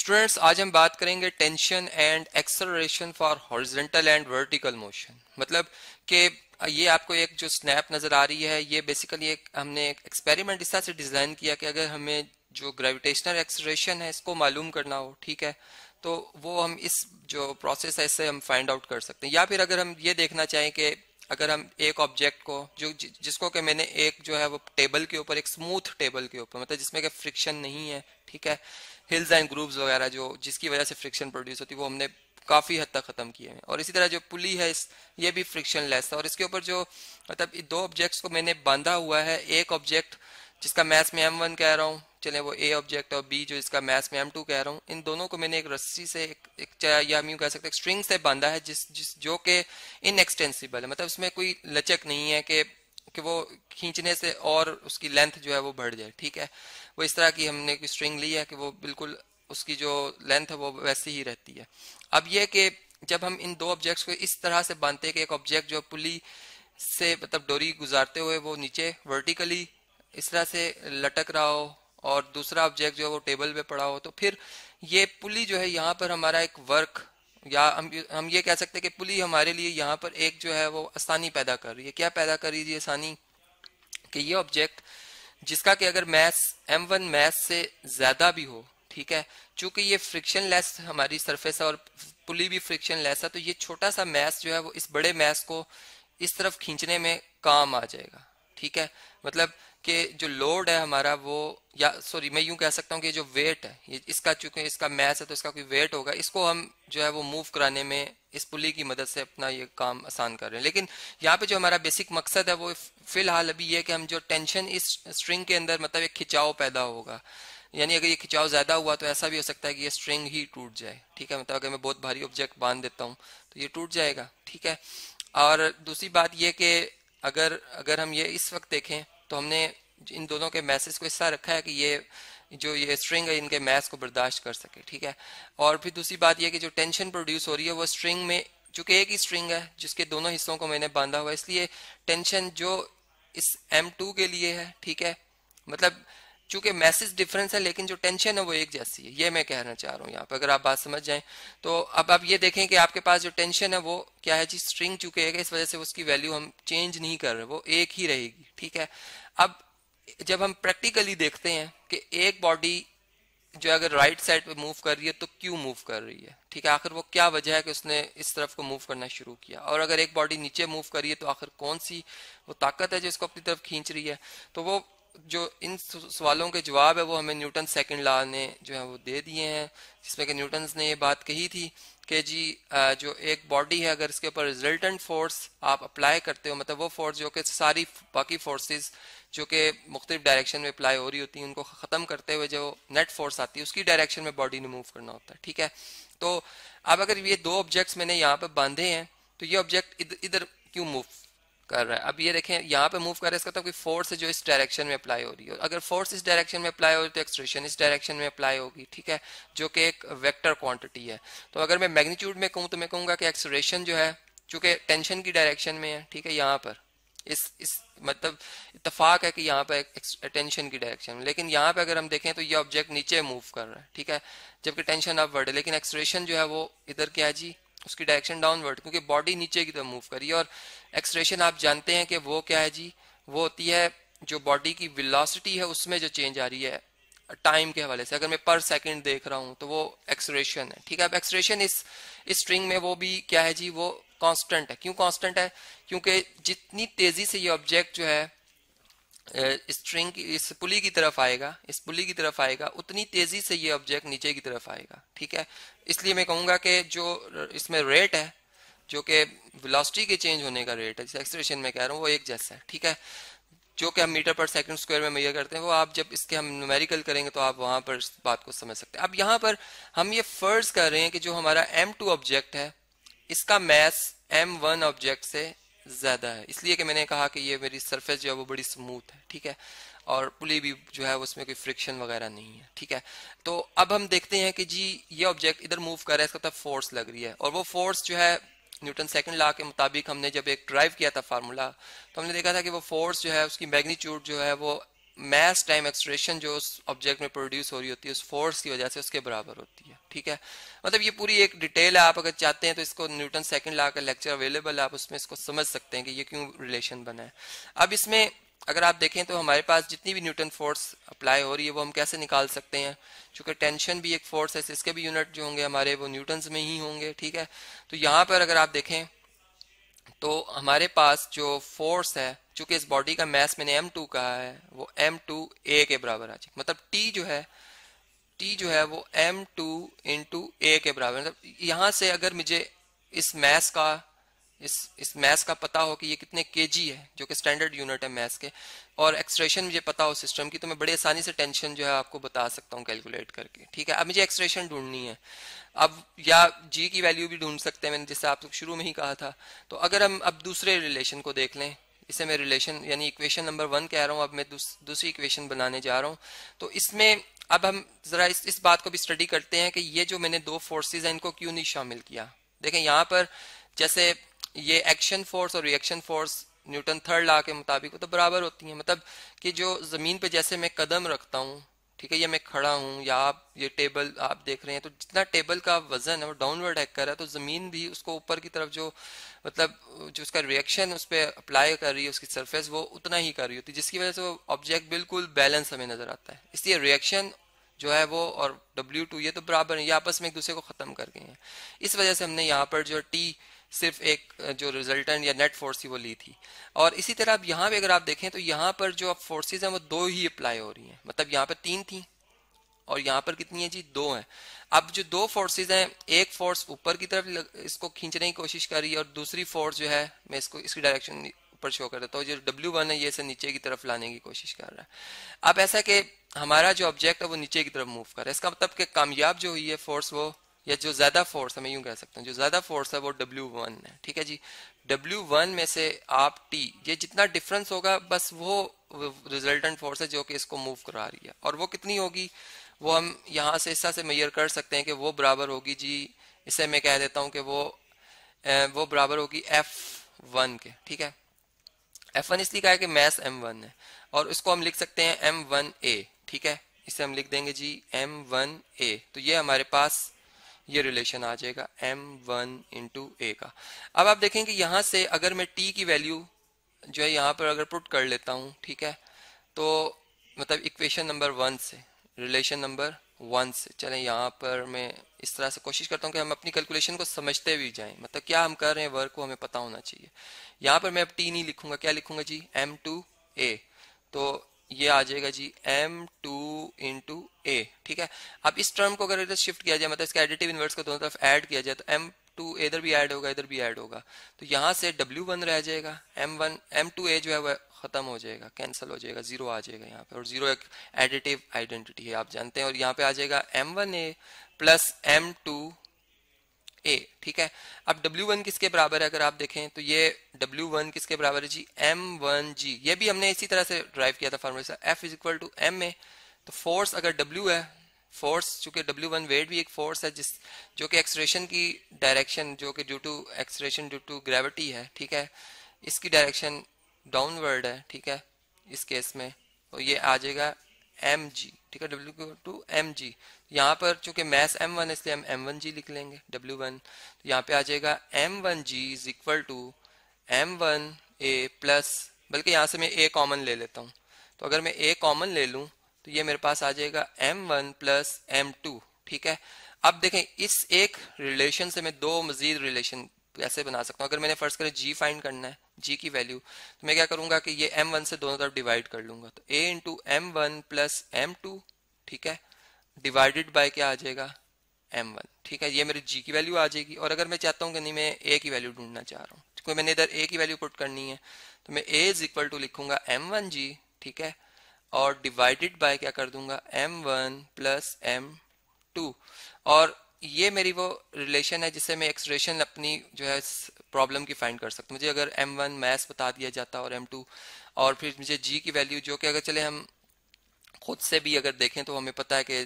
students आज हम बात करेंगे tension and acceleration for horizontal and vertical motion मतलब कि ये आपको एक जो स्नैप नज़र आ रही है ये बेसिकली एक हमने एक एक्सपेरिमेंट इस तरह से डिज़ाइन किया कि अगर हमें जो ग्रेविटेशनल एक्सलरेशन है इसको मालूम करना हो ठीक है तो वो हम इस जो प्रोसेस है इससे हम फाइंड आउट कर सकते हैं या फिर अगर हम ये देखना चाहें कि अगर हम एक ऑब्जेक्ट को जो जिसको कि मैंने एक जो है वो टेबल के ऊपर एक स्मूथ टेबल के ऊपर मतलब जिसमें कि फ्रिक्शन नहीं है ठीक है हिल्स एंड ग्रूव्स वगैरह जो जिसकी वजह से फ्रिक्शन प्रोड्यूस होती है वो हमने काफ़ी हद तक ख़त्म किए हैं और इसी तरह जो पुली है ये भी फ्रिक्शन लेस है और इसके ऊपर जो मतलब दो ऑब्जेक्ट्स को मैंने बांधा हुआ है एक ऑब्जेक्ट जिसका मैथ्स में एम वन कह रहा हूँ चले वो ए ऑब्जेक्ट और बी जो इसका मैथ्स में एम टू कह रहा हूँ इन दोनों को मैंने एक रस्सी से एक, एक या हम कह सकते हैं स्ट्रिंग से बांधा है जिस जिस जो कि इनएक्सटेंसिबल है मतलब इसमें कोई लचक नहीं है कि कि वो खींचने से और उसकी लेंथ जो है वो बढ़ जाए ठीक है वो इस तरह की हमने कोई स्ट्रिंग ली है कि वो बिल्कुल उसकी जो लेंथ है वो वैसी ही रहती है अब ये कि जब हम इन दो ऑब्जेक्ट्स को इस तरह से बांधते हैं कि एक ऑब्जेक्ट जो पुली से मतलब डोरी गुजारते हुए वो नीचे वर्टिकली इस तरह से लटक रहा हो और दूसरा ऑब्जेक्ट जो है वो टेबल पे पड़ा हो तो फिर ये पुली जो है यहाँ पर हमारा एक वर्क या हम हम ये कह सकते हैं कि पुली हमारे लिए यहाँ पर एक जो है वो आसानी पैदा कर रही है क्या पैदा कर रही है आसानी कि ये ऑब्जेक्ट जिसका कि अगर मैथ एम वन मैथ से ज्यादा भी हो ठीक है चूंकि ये फ्रिक्शन लेस हमारी सरफेस है और पुली भी फ्रिक्शन लेस है तो ये छोटा सा मैथ जो है वो इस बड़े मैथ को इस तरफ खींचने में काम आ जाएगा ठीक है मतलब कि जो लोड है हमारा वो या सॉरी मैं यूं कह सकता हूँ कि जो वेट है ये इसका चूंकि इसका मैस है तो इसका कोई वेट होगा इसको हम जो है वो मूव कराने में इस पुली की मदद से अपना ये काम आसान कर रहे हैं लेकिन यहाँ पे जो हमारा बेसिक मकसद है वो फिलहाल अभी ये कि हम जो टेंशन इस स्ट्रिंग के अंदर मतलब एक खिंचाव पैदा होगा यानी अगर ये खिंचाव ज्यादा हुआ तो ऐसा भी हो सकता है कि ये स्ट्रिंग ही टूट जाए ठीक है मतलब अगर मैं बहुत भारी ऑब्जेक्ट बांध देता हूँ तो ये टूट जाएगा ठीक है और दूसरी बात यह कि अगर अगर हम ये इस वक्त देखें तो हमने इन दोनों के मैसेज को इस तरह रखा है कि ये जो ये स्ट्रिंग है इनके मैथ को बर्दाश्त कर सके ठीक है और फिर दूसरी बात यह कि जो टेंशन प्रोड्यूस हो रही है वो स्ट्रिंग में चूंकि एक ही स्ट्रिंग है जिसके दोनों हिस्सों को मैंने बांधा हुआ है इसलिए टेंशन जो इस M2 के लिए है ठीक है मतलब चूंकि मैसेज डिफरेंस है लेकिन जो टेंशन है वो एक जैसी है ये मैं कहना चाह रहा हूँ यहाँ पर अगर आप बात समझ जाएं तो अब आप ये देखें कि आपके पास जो टेंशन है वो क्या है जी स्ट्रिंग चूंकि है इस वजह से उसकी वैल्यू हम चेंज नहीं कर रहे वो एक ही रहेगी ठीक है अब जब हम प्रैक्टिकली देखते हैं कि एक बॉडी जो अगर राइट साइड पे मूव कर रही है तो क्यों मूव कर रही है ठीक है आखिर वो क्या वजह है कि उसने इस तरफ को मूव करना शुरू किया और अगर एक बॉडी नीचे मूव कर रही है तो आखिर कौन सी वो ताकत है जो इसको अपनी तरफ खींच रही है तो वो जो इन सवालों के जवाब है वो हमें न्यूटन सेकंड लॉ ने जो है वो दे दिए हैं जिसमें कि न्यूटन ने ये बात कही थी कि जी जो एक बॉडी है अगर इसके ऊपर रिजल्टेंट फोर्स आप अप्लाई करते हो मतलब वो फोर्स जो कि सारी बाकी फोर्सेस जो कि मुख्तलिफ डायरेक्शन में अप्लाई हो रही होती हैं उनको ख़त्म करते हुए जो नेट फोर्स आती है उसकी डायरेक्शन में बॉडी ने मूव करना होता है ठीक है तो अब अगर ये दो ऑब्जेक्ट्स मैंने यहाँ पर बांधे हैं तो ये ऑब्जेक्ट इधर इधर क्यों मूव कर रहा है अब ये देखें यहाँ पे मूव कर रहा है इसका तो कोई फोर्स है जो इस डायरेक्शन में अप्लाई हो रही है अगर फोर्स इस डायरेक्शन में अप्लाई हो रही तो एक्सट्रेशन इस डायरेक्शन में अप्लाई होगी ठीक है जो कि एक वेक्टर क्वांटिटी है तो अगर मैं मैग्नीट्यूड में कहूँ तो मैं कहूँगा कि एक्सट्रेशन जो है चूंकि टेंशन की डायरेक्शन में है ठीक है यहाँ पर इस इस मतलब इतफाक है कि यहाँ पर टेंशन की डायरेक्शन में लेकिन यहाँ पर अगर हम देखें तो ये ऑब्जेक्ट नीचे मूव कर रहा है ठीक है जबकि टेंशन अपवर्ड है लेकिन एक्सट्रेशन जो है वो इधर क्या है जी उसकी डायरेक्शन डाउनवर्ड क्योंकि बॉडी नीचे की तरफ मूव करी और एक्सरेशन आप जानते हैं कि वो क्या है जी वो होती है जो बॉडी की विलासिटी है उसमें जो चेंज आ रही है टाइम के हवाले से अगर मैं पर सेकंड देख रहा हूं तो वो एक्सरेशन है ठीक है अब एक्सरेशन इस स्ट्रिंग में वो भी क्या है जी वो कांस्टेंट है क्यों कांस्टेंट है क्योंकि जितनी तेजी से ये ऑब्जेक्ट जो है स्ट्रिंग इस पुली की तरफ आएगा इस पुली की तरफ आएगा उतनी तेजी से ये ऑब्जेक्ट नीचे की तरफ आएगा ठीक है इसलिए मैं कहूंगा कि जो इसमें रेट है जो कि वेलोसिटी के चेंज होने का रेट है जिस एक्सलेशन में कह रहा हूँ वो एक जैसा है ठीक है जो कि हम मीटर पर सेकंड स्क्वायर में मैया करते हैं वो आप जब इसके हम न्यूमेरिकल करेंगे तो आप वहां पर इस बात को समझ सकते हैं अब यहाँ पर हम ये फर्ज कर रहे हैं कि जो हमारा एम टू ऑब्जेक्ट है इसका मैथ एम वन ऑब्जेक्ट से ज़्यादा है इसलिए कि मैंने कहा कि ये मेरी सरफेस जो है वो बड़ी स्मूथ है ठीक है और पुली भी जो है उसमें कोई फ्रिक्शन वगैरह नहीं है ठीक है तो अब हम देखते हैं कि जी ये ऑब्जेक्ट इधर मूव कर रहा है इसका तब मतलब फोर्स लग रही है और वो फोर्स जो है न्यूटन सेकंड लॉ के मुताबिक हमने जब एक ड्राइव किया था फार्मूला तो हमने देखा था कि वो फोर्स जो है उसकी मैग्नीट्यूड जो है वो मैस टाइम एक्सट्रेशन जो उस ऑब्जेक्ट में प्रोड्यूस हो रही होती है उस फोर्स की वजह से उसके बराबर होती है ठीक है मतलब ये पूरी एक डिटेल है आप अगर चाहते हैं तो इसको न्यूटन सेकंड लॉ का लेक्चर अवेलेबल है आप उसमें इसको समझ सकते हैं कि ये क्यों रिलेशन बना है अब इसमें अगर आप देखें तो हमारे पास जितनी भी न्यूटन फोर्स अप्लाई हो रही है वो हम कैसे निकाल सकते हैं चूंकि टेंशन भी एक फोर्स है इसके भी यूनिट जो होंगे हमारे वो न्यूटन में ही होंगे ठीक है तो यहाँ पर अगर आप देखें तो हमारे पास जो फोर्स है चूंकि इस बॉडी का मैस मैंने एम टू कहा है वो एम टू ए के बराबर आ जाए मतलब टी जो है टी जो है वो एम टू इंटू ए के बराबर मतलब यहां से अगर मुझे इस मैस का इस इस मैस का पता हो कि ये कितने के है जो कि स्टैंडर्ड यूनिट है मैस के और एक्सट्रेशन मुझे पता हो सिस्टम की तो मैं बड़े आसानी से टेंशन जो है आपको बता सकता हूँ कैलकुलेट करके ठीक है अब मुझे एक्सट्रेशन ढूंढनी है अब या जी की वैल्यू भी ढूंढ सकते हैं मैंने जैसे आप लोग शुरू में ही कहा था तो अगर हम अब दूसरे रिलेशन को देख लें इसे मैं रिलेशन यानी इक्वेशन नंबर वन कह रहा हूँ अब मैं दूस, दूसरी इक्वेशन बनाने जा रहा हूँ तो इसमें अब हम जरा इस, इस बात को भी स्टडी करते हैं कि ये जो मैंने दो फोर्सेज हैं इनको क्यों नहीं शामिल किया देखें यहाँ पर जैसे ये एक्शन फोर्स और reaction force Newton third law के मुताबिक तो बराबर होती है मतलब कि जो ज़मीन पे जैसे मैं कदम रखता हूँ ठीक है या मैं खड़ा हूँ या आप ये टेबल आप देख रहे हैं तो जितना टेबल का वजन है वो डाउनवर्ड हैक कर रहा है तो ज़मीन भी उसको ऊपर की तरफ जो मतलब जो उसका रिएक्शन उस पर अप्लाई कर रही है उसकी सरफेस वो उतना ही कर रही होती है जिसकी वजह से वो ऑब्जेक्ट बिल्कुल बैलेंस हमें नज़र आता है इसलिए रिएक्शन जो है वो और डब्ल्यू टू ये तो बराबर है ये आपस में एक दूसरे को ख़त्म कर गए हैं इस वजह से हमने यहाँ पर जो टी सिर्फ एक जो रिजल्टेंट या नेट फोर्स थी वो ली थी और इसी तरह अब यहाँ पे अगर आप देखें तो यहाँ पर जो अब फोर्सेज हैं वो दो ही अप्लाई हो रही हैं मतलब यहाँ पर तीन थी और यहाँ पर कितनी है जी दो हैं अब जो दो फोर्सेज हैं एक फोर्स ऊपर की तरफ इसको खींचने की कोशिश कर रही है और दूसरी फोर्स जो है मैं इसको इसकी डायरेक्शन ऊपर शो कर देता हूँ जो डब्ल्यू वन है ये इसे नीचे की तरफ लाने की कोशिश कर रहा है अब ऐसा कि हमारा जो ऑब्जेक्ट है वो नीचे की तरफ मूव कर रहा है इसका मतलब कि कामयाब जो हुई है फोर्स वो या जो ज़्यादा फोर्स है मैं यूं कह सकता हूँ जो ज़्यादा फोर्स है वो डब्ल्यू वन है ठीक है जी डब्ल्यू वन में से आप टी ये जितना डिफरेंस होगा बस वो रिजल्टेंट फोर्स है जो कि इसको मूव करा रही है और वो कितनी होगी वो हम यहाँ से इस से मैयर कर सकते हैं कि वो बराबर होगी जी इसे मैं कह देता हूँ कि वो वो बराबर होगी एफ वन के ठीक है एफ वन इसलिए कहा है कि मैस एम वन है और इसको हम लिख सकते हैं एम वन ठीक है इसे हम लिख देंगे जी एम वन ए तो ये हमारे पास ये रिलेशन आ जाएगा एम वन इंटू ए का अब आप देखेंगे यहां से अगर मैं टी की वैल्यू जो है यहां पर अगर पुट कर लेता हूं ठीक है तो मतलब इक्वेशन नंबर वन से रिलेशन नंबर वन से चले यहां पर मैं इस तरह से कोशिश करता हूं कि हम अपनी कैलकुलेशन को समझते भी जाएं मतलब क्या हम कर रहे हैं वर्क को हमें पता होना चाहिए यहां पर मैं अब टी नहीं लिखूंगा क्या लिखूंगा जी एम टू ए तो ये आ जाएगा G M two two A ठीक है अब इस टर्म को अगर इधर शिफ्ट किया जाए मतलब इसका एडिटिव इन्वर्स को दोनों तरफ ऐड किया जाए तो एम टू इधर भी ऐड होगा इधर भी ऐड होगा तो यहाँ से डब्ल्यू वन रह जाएगा M one M two A जो है वह खत्म हो जाएगा कैंसिल हो जाएगा जीरो आ जाएगा यहाँ पे और जीरो एक एडिटिव आइडेंटिटी है आप जानते हैं और यहाँ पे आ जाएगा M one A plus M two A ठीक है अब W1 किसके बराबर है अगर आप देखें तो ये W1 किसके बराबर है जी एम वन जी ये भी हमने इसी तरह से ड्राइव किया था फॉर्मूले से is equal to M A तो फोर्स अगर W है फोर्स चूंकि W1 वेट भी एक फोर्स है जिस जो कि एक्सरेशन की डायरेक्शन जो कि due to acceleration due to gravity है ठीक है इसकी डायरेक्शन डाउनवर्ड है ठीक है इस केस में तो ये आ जाएगा एम जी ठीक है डब्ल्यू को टू एम जी यहाँ पर चूंकि मैथ एम वन इसलिए हम एम वन जी लिख लेंगे डब्ल्यू वन तो यहाँ पे आ जाएगा M one G is equal to M one A plus बल्कि यहाँ से मैं ए कॉमन ले लेता हूँ तो अगर मैं ए कॉमन ले लूँ तो ये मेरे पास आ जाएगा M one plus M two ठीक है अब देखें इस एक रिलेशन से मैं दो मजीद रिलेशन कैसे बना सकता हूँ अगर मैंने फर्स्ट करें जी फाइंड करना है जी की वैल्यू तो मैं क्या करूंगा कि ये एम वन से दोनों तरफ डिवाइड कर लूंगा तो A into M one plus M two ठीक है डिवाइडेड बाय क्या आ जाएगा एम वन ठीक है ये मेरे जी की वैल्यू आ जाएगी और अगर मैं चाहता हूँ कि नहीं मैं ए की वैल्यू ढूंढना चाह रहा हूँ क्योंकि मैंने इधर ए की वैल्यू पुट करनी है तो मैं ए इज इक्वल टू लिखूंगा एम वन जी ठीक है और डिवाइडेड बाय क्या कर दूंगा M one plus M two और ये मेरी वो रिलेशन है जिससे मैं एक्सप्रेशन अपनी जो है प्रॉब्लम की फाइंड कर सकते मुझे अगर एम वन मैथ्स बता दिया जाता और एम टू और फिर मुझे जी की वैल्यू जो कि अगर चले हम खुद से भी अगर देखें तो हमें पता है कि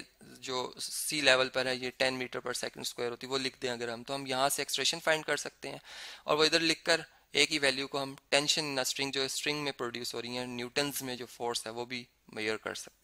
जो सी लेवल पर है ये 10 मीटर पर सेकंड स्क्वायर होती है वो लिख दें अगर हम तो हम यहाँ से एक्सप्रेशन फाइंड कर सकते हैं और वो इधर लिख कर एक ही वैल्यू को हम टेंशन स्ट्रिंग जो स्ट्रिंग में प्रोड्यूस हो रही है न्यूटन्स में जो फोर्स है वो भी मेयर कर सकते हैं